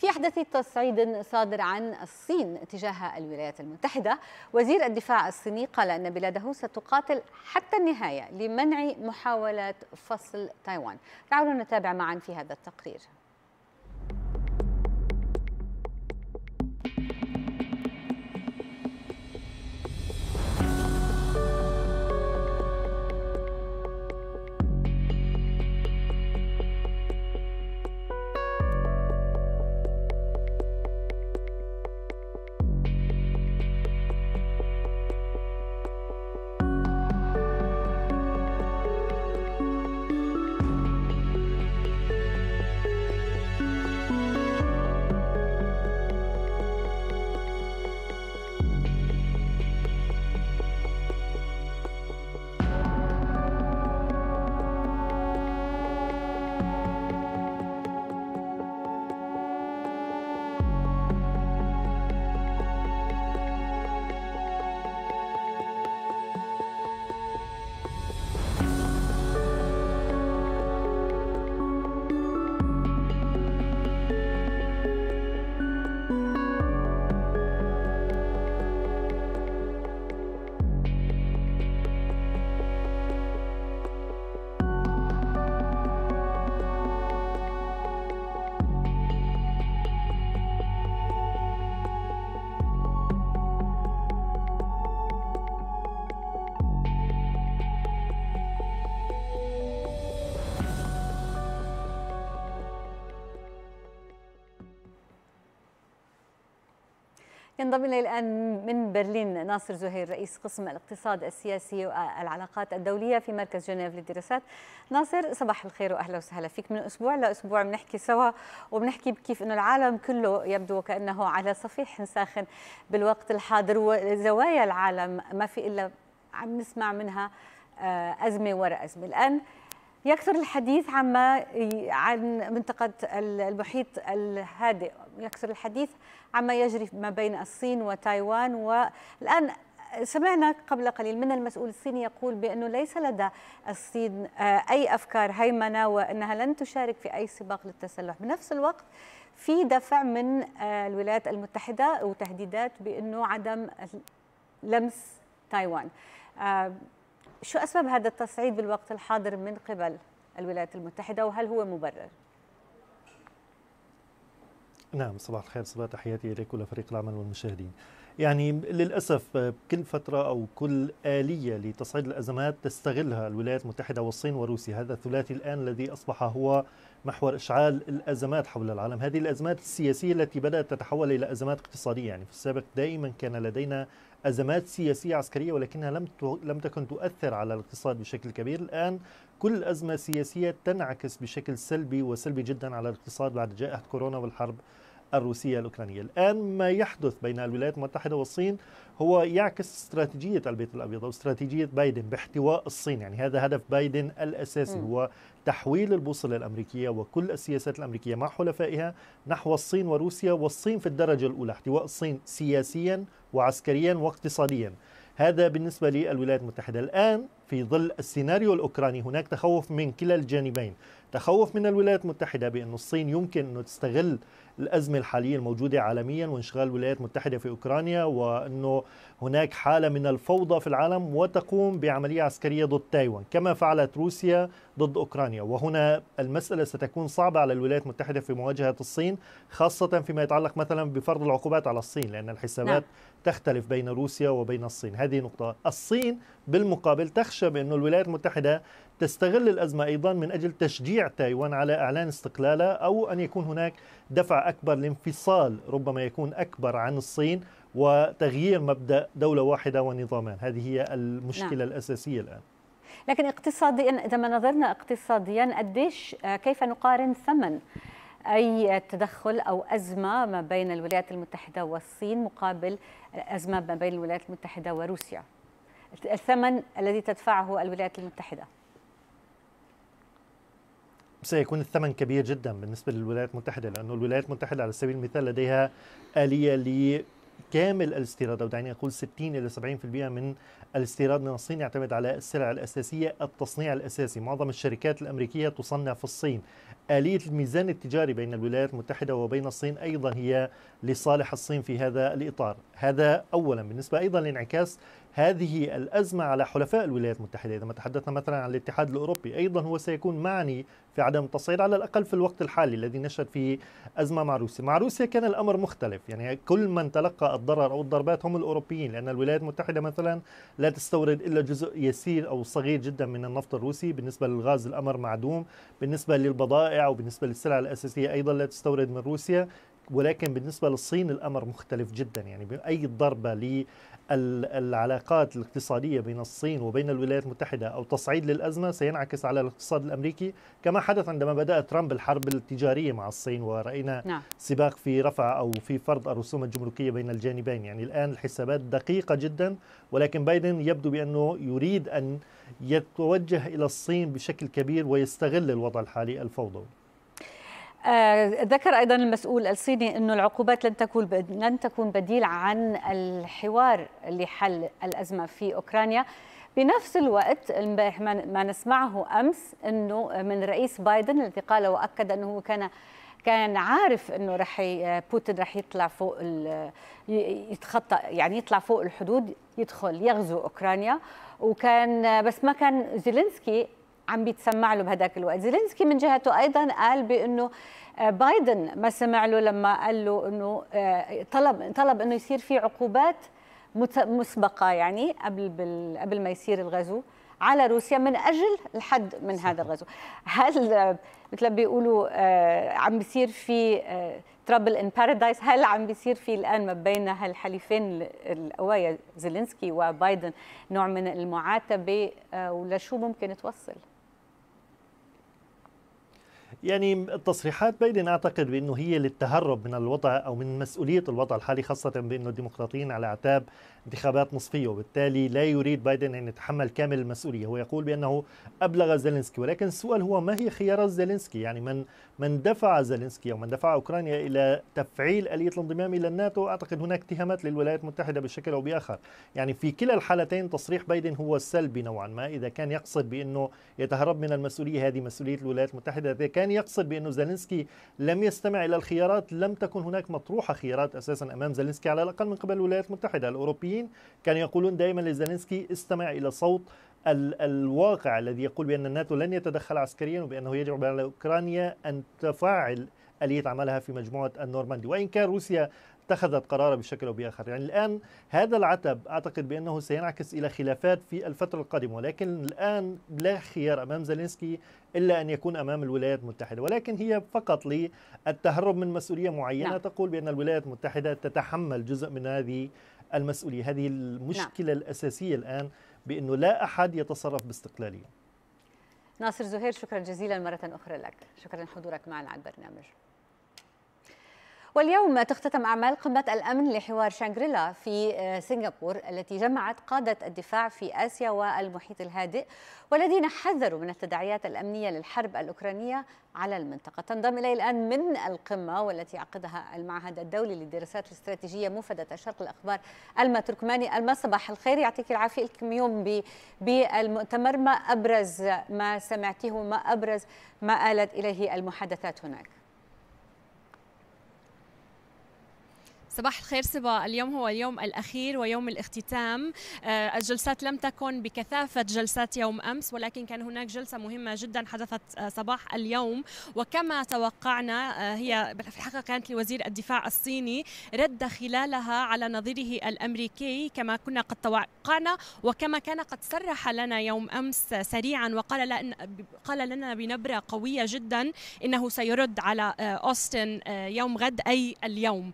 في أحدث تصعيد صادر عن الصين تجاه الولايات المتحدة وزير الدفاع الصيني قال أن بلاده ستقاتل حتى النهاية لمنع محاولة فصل تايوان تعالوا نتابع معا في هذا التقرير ينضم الي الان من برلين ناصر زهير رئيس قسم الاقتصاد السياسي والعلاقات الدوليه في مركز جنيف للدراسات. ناصر صباح الخير واهلا وسهلا فيك من اسبوع لاسبوع بنحكي سوا وبنحكي بكيف انه العالم كله يبدو وكانه على صفيح ساخن بالوقت الحاضر وزوايا العالم ما في الا عم نسمع منها آه، ازمه وراء ازمه. الان يكثر الحديث عما عن منطقه المحيط الهادئ يكثر الحديث عما يجري ما بين الصين وتايوان والآن سمعنا قبل قليل من المسؤول الصيني يقول بأنه ليس لدى الصين آه، أي أفكار هيمنة وأنها لن تشارك في أي سباق للتسلح بنفس الوقت في دفع من آه، الولايات المتحدة وتهديدات بأنه عدم لمس تايوان آه، شو أسباب هذا التصعيد بالوقت الحاضر من قبل الولايات المتحدة وهل هو مبرر؟ نعم صباح الخير صباح تحياتي إليك ولفريق العمل والمشاهدين يعني للأسف كل فترة أو كل آلية لتصعيد الأزمات تستغلها الولايات المتحدة والصين وروسيا هذا الثلاثي الآن الذي أصبح هو محور إشعال الأزمات حول العالم هذه الأزمات السياسية التي بدأت تتحول إلى أزمات اقتصادية يعني في السابق دائما كان لدينا أزمات سياسية عسكرية ولكنها لم لم تكن تؤثر على الاقتصاد بشكل كبير الآن كل أزمة سياسية تنعكس بشكل سلبي وسلبي جدا على الاقتصاد بعد جائحة كورونا والحرب الروسية الأوكرانية الآن ما يحدث بين الولايات المتحدة والصين هو يعكس استراتيجية البيت الأبيض أو استراتيجية بايدن باحتواء الصين يعني هذا هدف بايدن الأساسي م. هو تحويل البوصلة الأمريكية وكل السياسات الأمريكية مع حلفائها نحو الصين وروسيا والصين في الدرجة الأولى احتواء الصين سياسيا وعسكريا واقتصاديا هذا بالنسبة للولايات المتحدة الآن في ظل السيناريو الأوكراني هناك تخوف من كلا الجانبين تخوف من الولايات المتحدة بأن الصين يمكن أنه تستغل الأزمة الحالية الموجودة عالميا وانشغال الولايات المتحدة في أوكرانيا وأنه هناك حالة من الفوضى في العالم وتقوم بعملية عسكرية ضد تايوان كما فعلت روسيا ضد أوكرانيا وهنا المسألة ستكون صعبة على الولايات المتحدة في مواجهة الصين خاصة فيما يتعلق مثلا بفرض العقوبات على الصين لأن الحسابات نعم. تختلف بين روسيا وبين الصين هذه نقطة الصين بالمقابل تخشى بأن الولايات المتحدة تستغل الأزمة أيضا من أجل تشجيع تايوان على إعلان استقلالها أو أن يكون هناك دفع أكبر لانفصال ربما يكون أكبر عن الصين وتغيير مبدأ دولة واحدة ونظامان هذه هي المشكلة نعم. الأساسية الآن لكن اقتصاديا إذا ما نظرنا اقتصاديا قديش آه، كيف نقارن ثمن أي تدخل أو أزمة ما بين الولايات المتحدة والصين مقابل أزمة ما بين الولايات المتحدة وروسيا الثمن الذي تدفعه الولايات المتحدة سيكون الثمن كبير جدا بالنسبة للولايات المتحدة لأنه الولايات المتحدة على سبيل المثال لديها آلية لكامل الاستيراد أو دعني أقول 60 إلى 70% من الاستيراد من الصين يعتمد على السلع الأساسية التصنيع الأساسي معظم الشركات الأمريكية تصنع في الصين آلية الميزان التجاري بين الولايات المتحدة وبين الصين أيضا هي لصالح الصين في هذا الإطار هذا أولا بالنسبة أيضا لانعكاس هذه الأزمة على حلفاء الولايات المتحدة إذا ما تحدثنا مثلا عن الاتحاد الأوروبي أيضا هو سيكون معني في عدم التصعيد على الأقل في الوقت الحالي الذي نشهد فيه أزمة مع روسيا مع روسيا كان الأمر مختلف يعني كل من تلقى الضرر أو الضربات هم الأوروبيين لأن الولايات المتحدة مثلا لا تستورد إلا جزء يسير أو صغير جدا من النفط الروسي بالنسبة للغاز الأمر معدوم بالنسبة للبضائع وبالنسبة للسلع الأساسية أيضا لا تستورد من روسيا ولكن بالنسبة للصين الأمر مختلف جدا يعني أي ضربة للعلاقات الاقتصادية بين الصين وبين الولايات المتحدة أو تصعيد للأزمة سينعكس على الاقتصاد الأمريكي كما حدث عندما بدأ ترامب الحرب التجارية مع الصين ورأينا نعم. سباق في رفع أو في فرض الرسوم الجمركية بين الجانبين يعني الآن الحسابات دقيقة جدا ولكن بايدن يبدو بأنه يريد أن يتوجه إلى الصين بشكل كبير ويستغل الوضع الحالي الفوضوي آه، ذكر ايضا المسؤول الصيني انه العقوبات لن تكون لن تكون بديل عن الحوار لحل الازمه في اوكرانيا بنفس الوقت ما نسمعه امس انه من رئيس بايدن الذي قال واكد انه كان كان عارف انه رح بوتين رح يطلع فوق يتخطى يعني يطلع فوق الحدود يدخل يغزو اوكرانيا وكان بس ما كان زيلينسكي عم بيتسمع له بهداك الوقت زيلينسكي من جهته ايضا قال بانه آه، بايدن ما سمع له لما قال له انه آه، طلب طلب انه يصير في عقوبات مسبقه يعني قبل بال قبل ما يصير الغزو على روسيا من اجل الحد من هذا الغزو هل مثل ما بيقولوا آه، عم بيصير في ترابل ان بارادايس هل عم بيصير في الان ما بين هالحليفين القوايا زيلينسكي وبايدن نوع من المعاتبه ولشو ممكن توصل يعني التصريحات بايدن اعتقد بانه هي للتهرب من الوضع او من مسؤوليه الوضع الحالي خاصه بانه الديمقراطيين على اعتاب انتخابات نصفيه وبالتالي لا يريد بايدن ان يتحمل كامل المسؤوليه هو يقول بانه ابلغ زيلينسكي ولكن السؤال هو ما هي خيارات زيلينسكي يعني من من دفع زيلينسكي او من دفع اوكرانيا الى تفعيل اليه الانضمام الى الناتو اعتقد هناك اتهامات للولايات المتحده بشكل او باخر يعني في كلا الحالتين تصريح بايدن هو سلبي نوعا ما اذا كان يقصد بانه يتهرب من المسؤوليه هذه مسؤوليه الولايات المتحده اذا كان كان يقصد بأنه زلينسكي لم يستمع إلى الخيارات لم تكن هناك مطروحة خيارات أساسا أمام زلينسكي على الأقل من قبل الولايات المتحدة الأوروبيين كانوا يقولون دائما لزلينسكي استمع إلى صوت الواقع الذي يقول بأن الناتو لن يتدخل عسكريا وبأنه يجب على أوكرانيا أن تفعل آلية عملها في مجموعة النورماندي وإن كان روسيا اتخذت قرارا بشكل او باخر، يعني الان هذا العتب اعتقد بانه سينعكس الى خلافات في الفتره القادمه، ولكن الان لا خيار امام زلينسكي الا ان يكون امام الولايات المتحده، ولكن هي فقط للتهرب من مسؤوليه معينه نعم. تقول بان الولايات المتحده تتحمل جزء من هذه المسؤوليه، هذه المشكله نعم. الاساسيه الان بانه لا احد يتصرف باستقلاليه. ناصر زهير شكرا جزيلا مره اخرى لك، شكرا لحضورك معنا على البرنامج. واليوم تختتم أعمال قمة الأمن لحوار شانغريلا في آه، سنغافورة التي جمعت قادة الدفاع في آسيا والمحيط الهادئ والذين حذروا من التداعيات الأمنية للحرب الأوكرانية على المنطقة تنضم إلي الآن من القمة والتي عقدها المعهد الدولي للدراسات الاستراتيجية موفدة الشرق الأخبار ألما تركماني ألما صباح الخير يعطيك العافية الكم يوم بالمؤتمر ما أبرز ما سمعتيه وما أبرز ما آلت إليه المحادثات هناك صباح الخير سبا اليوم هو اليوم الأخير ويوم الاختتام آه، الجلسات لم تكن بكثافة جلسات يوم أمس ولكن كان هناك جلسة مهمة جدا حدثت آه، صباح اليوم وكما توقعنا آه، هي في الحقيقة كانت لوزير الدفاع الصيني رد خلالها على نظيره الأمريكي كما كنا قد توقعنا وكما كان قد صرح لنا يوم أمس سريعا وقال لنا قال لنا بنبرة قوية جدا إنه سيرد على أوستن يوم غد أي اليوم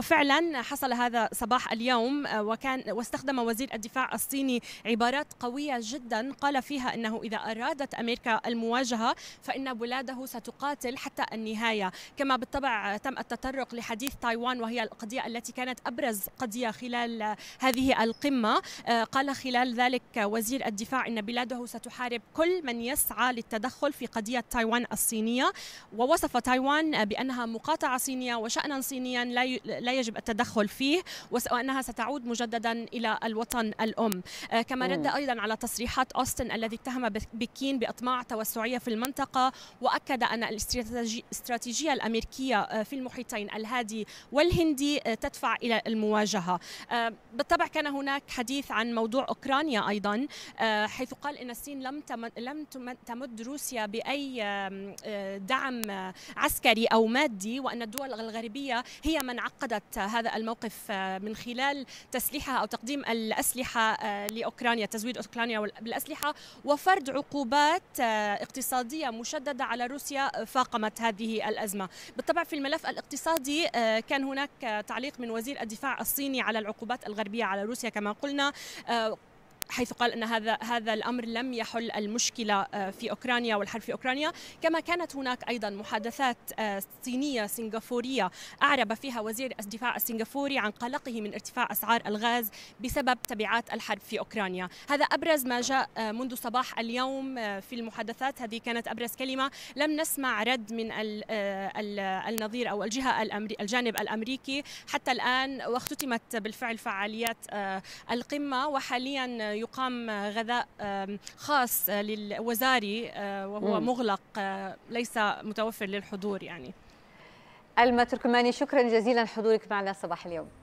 وفعلا حصل هذا صباح اليوم آه، وكان واستخدم وزير الدفاع الصيني عبارات قوية جدا قال فيها أنه إذا أرادت أمريكا المواجهة فإن بلاده ستقاتل حتى النهاية كما بالطبع تم التطرق لحديث تايوان وهي القضية التي كانت أبرز قضية خلال هذه القمة آه، قال خلال ذلك وزير الدفاع أن بلاده ستحارب كل من يسعى للتدخل في قضية تايوان الصينية ووصف تايوان بأنها مقاطعة صينية وشأنا صينيا لا لا يجب التدخل فيه وأنها ستعود مجددا إلى الوطن الأم آه، كما رد أيضا على تصريحات أوستن الذي اتهم بكين بأطماع توسعية في المنطقة وأكد أن الاستراتيجية الأمريكية آه، في المحيطين الهادي والهندي آه، تدفع إلى المواجهة بالطبع كان هناك حديث عن موضوع أوكرانيا أيضا حيث قال أن الصين لم لم تمد روسيا بأي دعم عسكري أو مادي وأن الدول الغربية هي من عقدت أثبتت هذا الموقف آه، من خلال تسليحها أو تقديم الأسلحة آه، لأوكرانيا تزويد أوكرانيا بالأسلحة وفرض عقوبات آه، اقتصادية مشددة على روسيا فاقمت هذه الأزمة بالطبع في الملف الاقتصادي كان هناك تعليق من وزير الدفاع الصيني على العقوبات الغربية على روسيا كما قلنا حيث قال ان هذا هذا الامر لم يحل المشكله آه، في اوكرانيا والحرب في اوكرانيا، كما كانت هناك ايضا محادثات آه، صينيه سنغافوريه اعرب فيها وزير الدفاع السنغافوري عن قلقه من ارتفاع اسعار الغاز بسبب تبعات الحرب في اوكرانيا، هذا ابرز ما جاء آه، منذ صباح اليوم في المحادثات هذه كانت ابرز كلمه، لم نسمع رد من النظير او الجهه الجانب الامريكي حتى الان واختتمت بالفعل فعاليات القمه وحاليا يقام غذاء خاص آه، للوزاري آه، وهو مغلق آه، ليس متوفر للحضور يعني ألما تركماني شكرا جزيلا حضورك معنا صباح اليوم